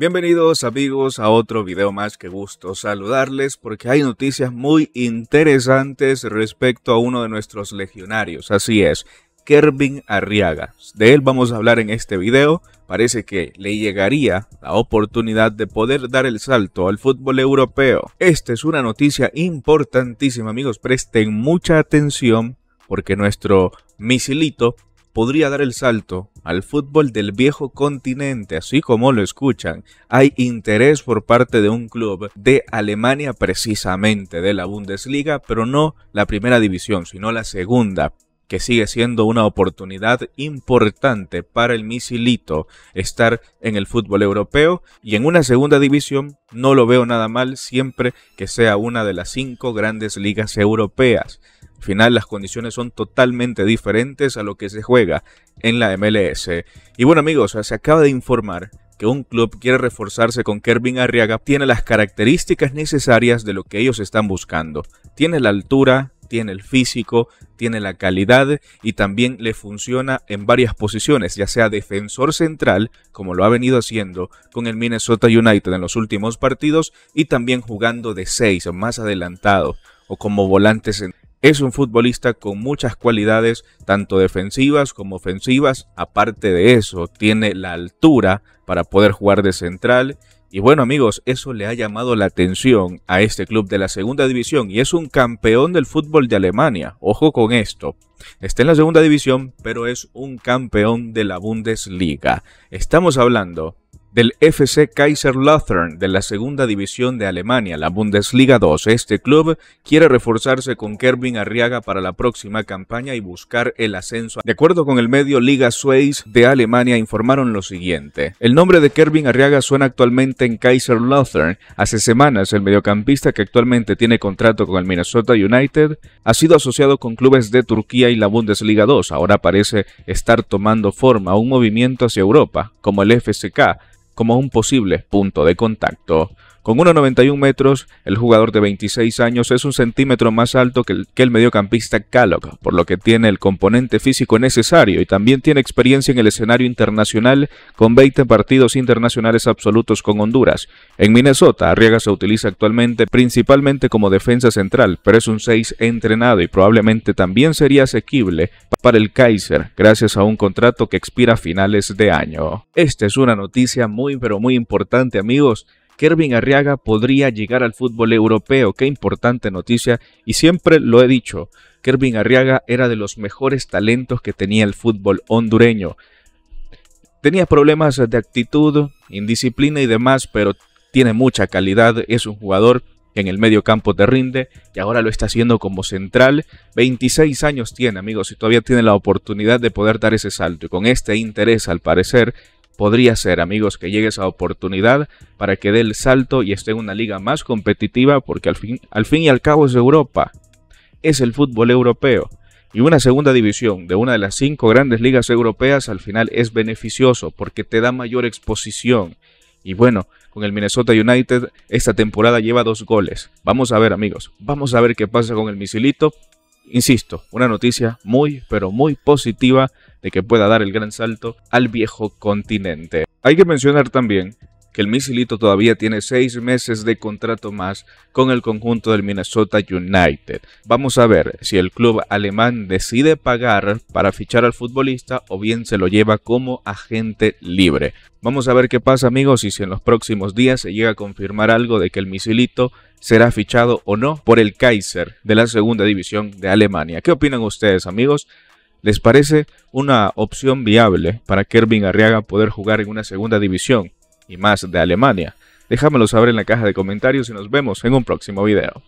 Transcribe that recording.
Bienvenidos amigos a otro video más, que gusto saludarles porque hay noticias muy interesantes respecto a uno de nuestros legionarios, así es, Kervin Arriaga. De él vamos a hablar en este video, parece que le llegaría la oportunidad de poder dar el salto al fútbol europeo. Esta es una noticia importantísima amigos, presten mucha atención porque nuestro misilito podría dar el salto al fútbol del viejo continente, así como lo escuchan, hay interés por parte de un club de Alemania precisamente de la Bundesliga, pero no la primera división, sino la segunda que sigue siendo una oportunidad importante para el misilito estar en el fútbol europeo y en una segunda división no lo veo nada mal siempre que sea una de las cinco grandes ligas europeas final las condiciones son totalmente diferentes a lo que se juega en la MLS. Y bueno amigos, se acaba de informar que un club quiere reforzarse con Kervin Arriaga, tiene las características necesarias de lo que ellos están buscando. Tiene la altura, tiene el físico, tiene la calidad y también le funciona en varias posiciones, ya sea defensor central, como lo ha venido haciendo con el Minnesota United en los últimos partidos, y también jugando de seis o más adelantado o como volante central. Es un futbolista con muchas cualidades, tanto defensivas como ofensivas. Aparte de eso, tiene la altura para poder jugar de central. Y bueno amigos, eso le ha llamado la atención a este club de la segunda división y es un campeón del fútbol de Alemania. Ojo con esto. Está en la segunda división, pero es un campeón de la Bundesliga. Estamos hablando del FC Kaiserlautern de la segunda división de Alemania, la Bundesliga 2. Este club quiere reforzarse con Kervin Arriaga para la próxima campaña y buscar el ascenso. De acuerdo con el medio Liga Suez de Alemania, informaron lo siguiente. El nombre de Kervin Arriaga suena actualmente en Kaiserlautern. Hace semanas, el mediocampista que actualmente tiene contrato con el Minnesota United ha sido asociado con clubes de Turquía y la Bundesliga 2. Ahora parece estar tomando forma un movimiento hacia Europa, como el FCK como un posible punto de contacto con 1,91 metros, el jugador de 26 años es un centímetro más alto que el, mediocampista Callop, por lo que tiene el componente físico necesario y también tiene experiencia en el escenario internacional con 20 partidos internacionales absolutos con Honduras. En Minnesota, Arriaga se utiliza actualmente principalmente como defensa central, pero es un 6 entrenado y probablemente también sería asequible para el Kaiser gracias a un contrato que expira a finales de año. Esta es una noticia muy pero muy importante amigos Kervin Arriaga podría llegar al fútbol europeo. Qué importante noticia. Y siempre lo he dicho, Kervin Arriaga era de los mejores talentos que tenía el fútbol hondureño. Tenía problemas de actitud, indisciplina y demás, pero tiene mucha calidad. Es un jugador que en el medio campo te rinde y ahora lo está haciendo como central. 26 años tiene, amigos, y todavía tiene la oportunidad de poder dar ese salto. Y con este interés, al parecer, podría ser, amigos, que llegue esa oportunidad para que dé el salto y esté en una liga más competitiva, porque al fin, y al cabo es Europa, es el fútbol europeo. Y una segunda división de una de las cinco grandes ligas europeas al final es beneficioso porque te da mayor exposición. Y bueno, con el Minnesota United esta temporada lleva dos goles. Vamos a ver amigos, vamos a ver qué pasa con el misilito. Insisto, una noticia muy, pero muy positiva de que pueda dar el gran salto al viejo continente. Hay que mencionar también que el misilito todavía tiene seis meses de contrato más con el conjunto del Minnesota United. Vamos a ver si el club alemán decide pagar para fichar al futbolista o bien se lo lleva como agente libre. Vamos a ver qué pasa amigos y si en los próximos días se llega a confirmar algo de que el misilito será fichado o no por el Kaiser de la segunda división de Alemania. ¿Qué opinan ustedes amigos? ¿Les parece una opción viable para Kervin Arriaga poder jugar en una segunda división y más de Alemania? Déjamelo saber en la caja de comentarios y nos vemos en un próximo video.